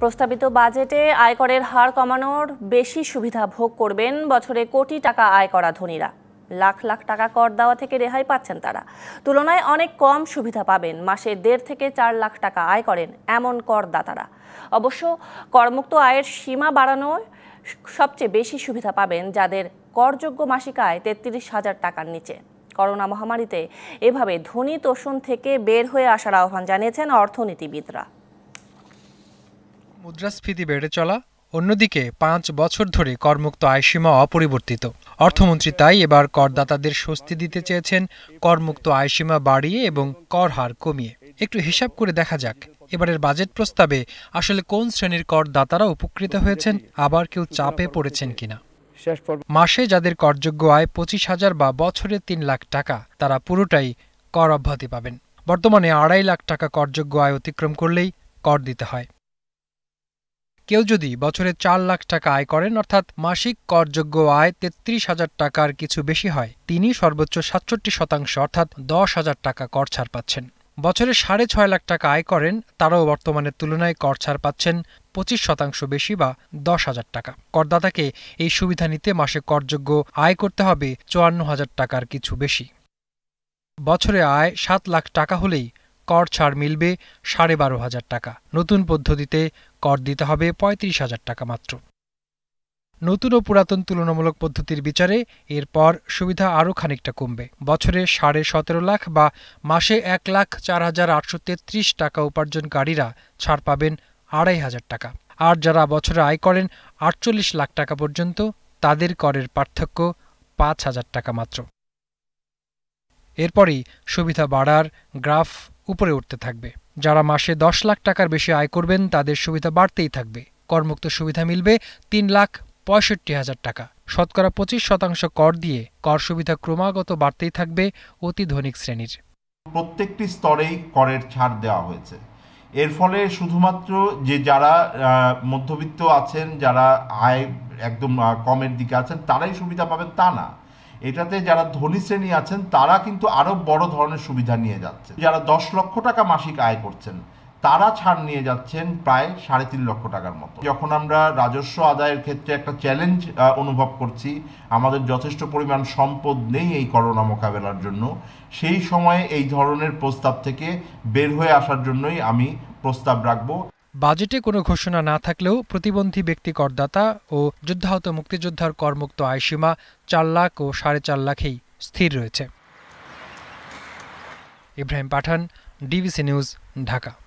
প্রস্তাবিত বাজেটে আয়করের হার কমানোর বেশি সুবিধা ভোগ করবেন বছরে কোটি টাকা আয় করা ধনীরা লাখ লাখ টাকা কর দেওয়া থেকে রেহাই পাচ্ছেন তারা তুলনায় অনেক কম সুবিধা পাবেন মাসে দেড় থেকে চার লাখ টাকা আয় করেন এমন করদাতারা অবশ্য করমুক্ত আয়ের সীমা বাড়ানোর সবচেয়ে বেশি সুবিধা পাবেন যাদের করযোগ্য মাসিক আয় তেত্রিশ হাজার টাকার নিচে করোনা মহামারীতে এভাবে ধনী তোষণ থেকে বের হয়ে আসার আহ্বান জানিয়েছেন অর্থনীতিবিদরা মুদ্রাস্ফীতি বেড়ে চলা অন্যদিকে পাঁচ বছর ধরে কর্মুক্ত আয়সীমা অপরিবর্তিত অর্থমন্ত্রী তাই এবার করদাতাদের স্বস্তি দিতে চেয়েছেন করমুক্ত আয়সীমা বাড়িয়ে এবং কর হার কমিয়ে একটু হিসাব করে দেখা যাক এবারের বাজেট প্রস্তাবে আসলে কোন শ্রেণীর করদাতারা উপকৃত হয়েছেন আবার কেউ চাপে পড়েছেন কিনা মাসে যাদের করযোগ্য আয় পঁচিশ হাজার বা বছরে তিন লাখ টাকা তারা পুরোটাই কর অব্যাহতি পাবেন বর্তমানে আড়াই লাখ টাকা করযোগ্য আয় অতিক্রম করলেই কর দিতে হয় কেউ যদি বছরে চার লাখ টাকা আয় করেন অর্থাৎ মাসিক করযোগ্য আয় তেত্রিশ হাজার টাকার কিছু বেশি হয় তিনি সর্বোচ্চ সাতষট্টি শতাংশ অর্থাৎ দশ হাজার টাকা কর ছাড় পাচ্ছেন বছরে সাড়ে ছয় লাখ টাকা আয় করেন তারাও বর্তমানের তুলনায় কর ছাড় পাচ্ছেন পঁচিশ শতাংশ বেশি বা দশ হাজার টাকা করদাতাকে এই সুবিধা নিতে মাসে করযোগ্য আয় করতে হবে চুয়ান্ন হাজার টাকার কিছু বেশি বছরে আয় সাত লাখ টাকা হলেই কর ছাড় মিলবে সাড়ে বারো হাজার টাকা নতুন পদ্ধতিতে কর দিতে হবে পঁয়ত্রিশ হাজার টাকা মাত্র নতুন ও পুরাতন তুলনামূলক পদ্ধতির বিচারে এরপর সুবিধা আরও খানিকটা কমবে বছরে সাড়ে সতেরো লাখ বা মাসে এক লাখ চার হাজার আটশো তেত্রিশ টাকা উপার্জনকারীরা ছাড় পাবেন আড়াই হাজার টাকা আর যারা বছরে আয় করেন আটচল্লিশ লাখ টাকা পর্যন্ত তাদের করের পার্থক্য পাঁচ হাজার টাকা মাত্র এরপরই সুবিধা বাড়ার গ্রাফ উপরে উঠতে থাকবে যারা মাসে দশ লাখ টাকার বেশি আয় করবেন তাদের সুবিধা বাড়তেই থাকবে করমুক্ত সুবিধা মিলবে তিন লাখ পঁয়ষট্টি হাজার টাকা শতকরা পঁচিশ শতাংশ কর দিয়ে কর সুবিধা ক্রমাগত বাড়তেই থাকবে অতি ধনিক শ্রেণীর প্রত্যেকটি স্তরেই করের ছাড় দেওয়া হয়েছে এর ফলে শুধুমাত্র যে যারা মধ্যবিত্ত আছেন যারা আয় একদম কমের দিকে আছেন তারাই সুবিধা পাবেন তা না এটাতে যারা ধনী শ্রেণী আছেন তারা কিন্তু আরও বড় ধরনের সুবিধা নিয়ে যাচ্ছে যারা দশ লক্ষ টাকা মাসিক আয় করছেন তারা ছাড় নিয়ে যাচ্ছেন প্রায় সাড়ে তিন লক্ষ টাকার মতো যখন আমরা রাজস্ব আদায়ের ক্ষেত্রে একটা চ্যালেঞ্জ অনুভব করছি আমাদের যথেষ্ট পরিমাণ সম্পদ নেই এই করোনা মোকাবেলার জন্য সেই সময়ে এই ধরনের প্রস্তাব থেকে বের হয়ে আসার জন্যই আমি প্রস্তাব রাখবো বাজেটে কোনো ঘোষণা না থাকলেও প্রতিবন্ধী ব্যক্তি করদাতা ও যুদ্ধাহত মুক্তিযোদ্ধার করমুক্ত আয়সীমা চার লাখ ও সাড়ে চার লাখেই স্থির রয়েছে ইব্রাহিম পাঠান ডিবিসি নিউজ ঢাকা